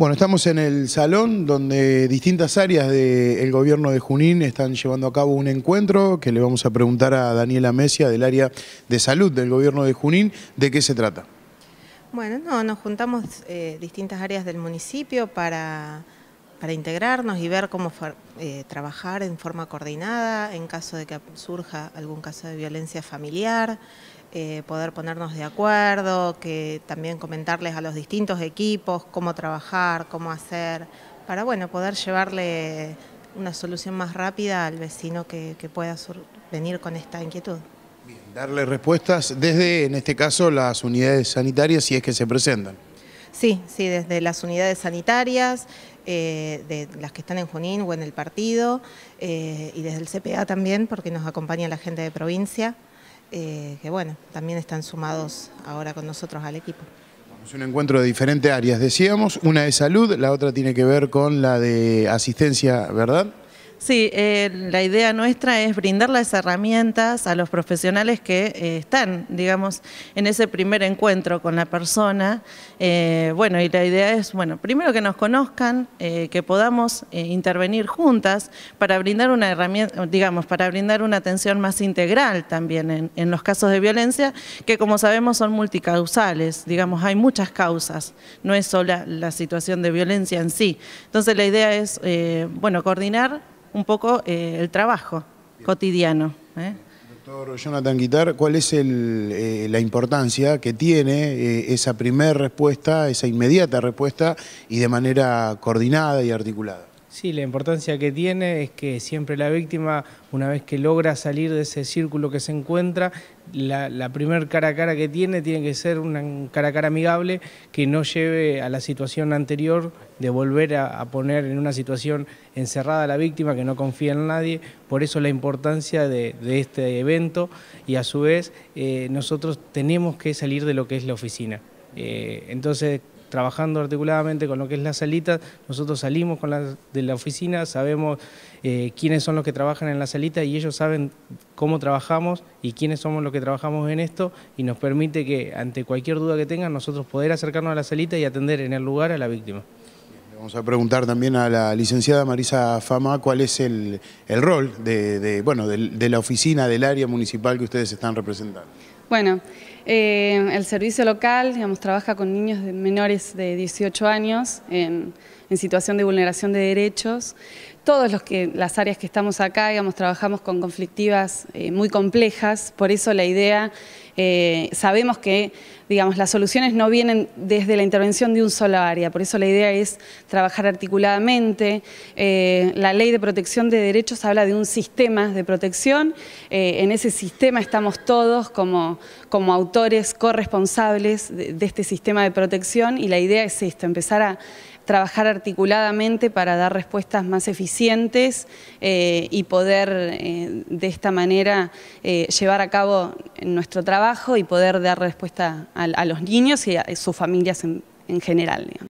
Bueno, estamos en el salón donde distintas áreas del gobierno de Junín están llevando a cabo un encuentro que le vamos a preguntar a Daniela Mesia del área de salud del gobierno de Junín de qué se trata. Bueno, no, nos juntamos eh, distintas áreas del municipio para para integrarnos y ver cómo eh, trabajar en forma coordinada en caso de que surja algún caso de violencia familiar, eh, poder ponernos de acuerdo, que también comentarles a los distintos equipos cómo trabajar, cómo hacer, para bueno, poder llevarle una solución más rápida al vecino que, que pueda venir con esta inquietud. Bien, darle respuestas desde, en este caso, las unidades sanitarias si es que se presentan. Sí, sí, desde las unidades sanitarias, eh, de las que están en Junín o en el partido, eh, y desde el CPA también, porque nos acompaña la gente de provincia, eh, que bueno, también están sumados ahora con nosotros al equipo. Es un encuentro de diferentes áreas, decíamos, una de salud, la otra tiene que ver con la de asistencia, ¿verdad? Sí, eh, la idea nuestra es brindar las herramientas a los profesionales que eh, están, digamos, en ese primer encuentro con la persona. Eh, bueno, y la idea es, bueno, primero que nos conozcan, que podamos intervenir juntas para brindar una herramienta, digamos, para brindar una atención más integral también en, los casos de violencia, que como sabemos son multicausales, digamos, hay muchas causas, no es sola la situación de violencia en sí. Entonces la idea es, bueno, coordinar un poco eh, el trabajo cotidiano. ¿eh? Doctor Jonathan Guitar, ¿cuál es eh, la importancia que tiene esa primera respuesta, esa inmediata respuesta y de manera coordinada y articulada? Sí, la importancia que tiene es que siempre la víctima, una vez que logra salir de ese círculo que se encuentra, la, la primer cara a cara que tiene tiene que ser una cara a cara amigable que no lleve a la situación anterior de volver a, poner en una situación encerrada a la víctima que no confía en nadie. Por eso la importancia de, este evento y a su vez eh, nosotros tenemos que salir de lo que es la oficina. Eh, entonces trabajando articuladamente con lo que es la salita. Nosotros salimos con de la oficina, sabemos eh, quiénes son los que trabajan en la salita y ellos saben cómo trabajamos y quiénes somos los que trabajamos en esto y nos permite que ante cualquier duda que tengan nosotros poder acercarnos a la salita y atender en el lugar a la víctima. Vamos a preguntar también a la licenciada Marisa Fama cuál es el, rol de, bueno, de, de la oficina del área municipal que ustedes están representando. Bueno, eh, el servicio local, digamos, trabaja con niños de menores de 18 años en, situación de vulneración de derechos. Todos los que, las áreas que estamos acá, digamos, trabajamos con conflictivas eh, muy complejas, por eso la idea, eh, sabemos que, digamos, las soluciones no vienen desde la intervención de un solo área, por eso la idea es trabajar articuladamente. la ley de protección de derechos habla de un sistema de protección, en ese sistema estamos todos como como autores corresponsables de, este sistema de protección y la idea es esto, empezar a trabajar articuladamente para dar respuestas más eficientes eh, y poder eh, de esta manera eh, llevar a cabo nuestro trabajo y poder dar respuesta a, los niños y a sus familias en, general.